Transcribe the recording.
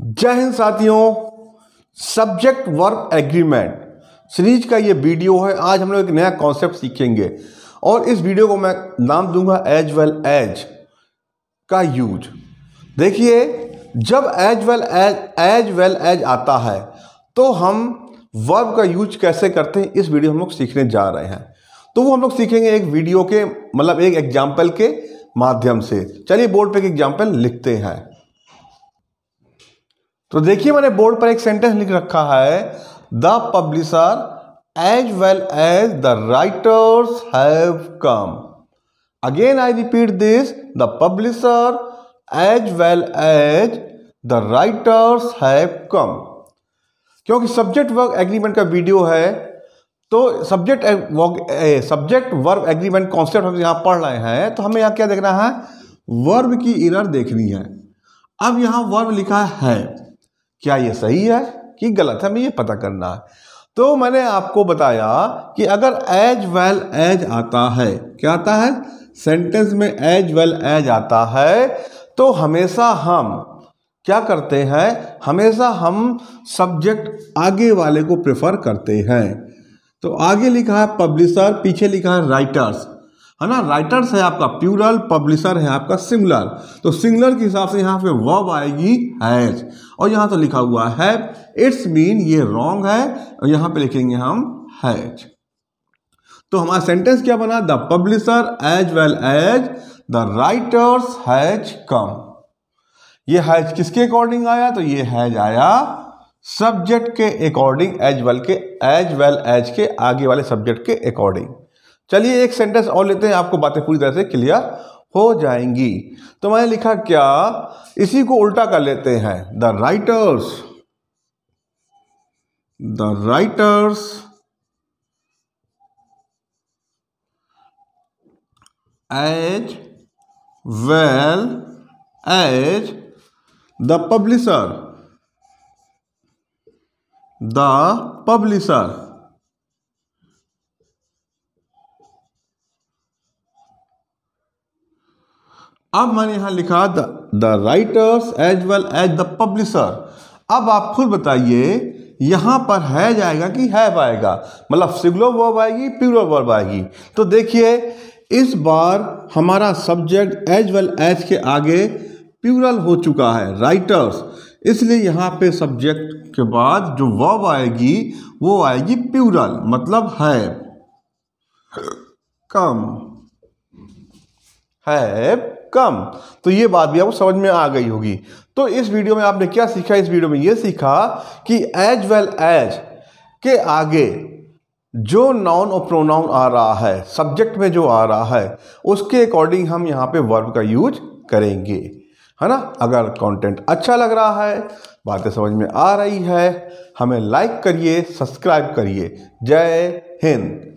जय हिंद साथियों subject work agreement series का ये वीडियो है आज हम लोग एक नया कॉन्सेप्ट सीखेंगे और इस वीडियो को मैं नाम दूंगा एज वेल एज का यूज देखिए जब as well as as well as आता है तो हम वर्ब का यूज कैसे करते हैं इस वीडियो हम लोग सीखने जा रहे हैं तो वो हम लोग सीखेंगे एक वीडियो के मतलब एक एग्जाम्पल के माध्यम से चलिए बोर्ड पे एक एग्जाम्पल लिखते हैं तो देखिए मैंने बोर्ड पर एक सेंटेंस लिख रखा है the publisher as well as the writers have come again I repeat this the publisher as well as the writers have come क्योंकि सब्जेक्ट वर्क एग्रीमेंट का वीडियो है तो subject work subject verb agreement concept हम यहाँ पढ़ रहे हैं तो हमें यहाँ क्या देखना है वर्ब की इनर देखनी है अब यहाँ वर्ब लिखा है क्या ये सही है कि गलत है हमें ये पता करना है तो मैंने आपको बताया कि अगर एज वेल एज आता है क्या आता है सेंटेंस में एज वेल एज आता है तो हमेशा हम क्या करते हैं हमेशा हम सब्जेक्ट आगे वाले को प्रेफर करते हैं तो आगे लिखा है पब्लिशर पीछे लिखा है राइटर्स है ना राइटर्स है आपका प्यूरल पब्लिशर है आपका सिंगुलर तो सिंगुलर के हिसाब से यहाँ पे वर्ब आएगी हैज और यहाँ तो लिखा हुआ है इट्स मीन ये रॉन्ग है और यहाँ पे लिखेंगे हम हैज तो हमारा सेंटेंस क्या बना the publisher as well as the writers has come ये हैज किसके अकॉर्डिंग आया तो ये हैज आया सब्जेक्ट के अकॉर्डिंग एज वेल के एज वेल एज के आगे वाले सब्जेक्ट के अकॉर्डिंग चलिए एक सेंटेंस और लेते हैं आपको बातें पूरी तरह से क्लियर हो जाएंगी तो मैंने लिखा क्या इसी को उल्टा कर लेते हैं the writers the writers as well as the publisher the publisher अब मैंने यहां लिखा the writers as well as the publisher अब आप खुद बताइए यहां पर है जाएगा कि है आएगा मतलब सिग्लो वर्ब आएगी प्यूरो वर्ब आएगी तो देखिए इस बार हमारा सब्जेक्ट एज वेल एज के आगे प्यूरल हो चुका है राइटर्स इसलिए यहाँ पे सब्जेक्ट के बाद जो वर्ब आएगी वो आएगी प्यूरल मतलब है कम हैव कम तो ये बात भी आपको समझ में आ गई होगी तो इस वीडियो में आपने क्या सीखा इस वीडियो में ये सीखा कि एज वेल एज के आगे जो नाउन और प्रोनाउन आ रहा है सब्जेक्ट में जो आ रहा है उसके अकॉर्डिंग हम यहाँ पे वर्ब का यूज करेंगे है ना अगर कंटेंट अच्छा लग रहा है बातें समझ में आ रही है हमें लाइक करिए सब्सक्राइब करिए जय हिंद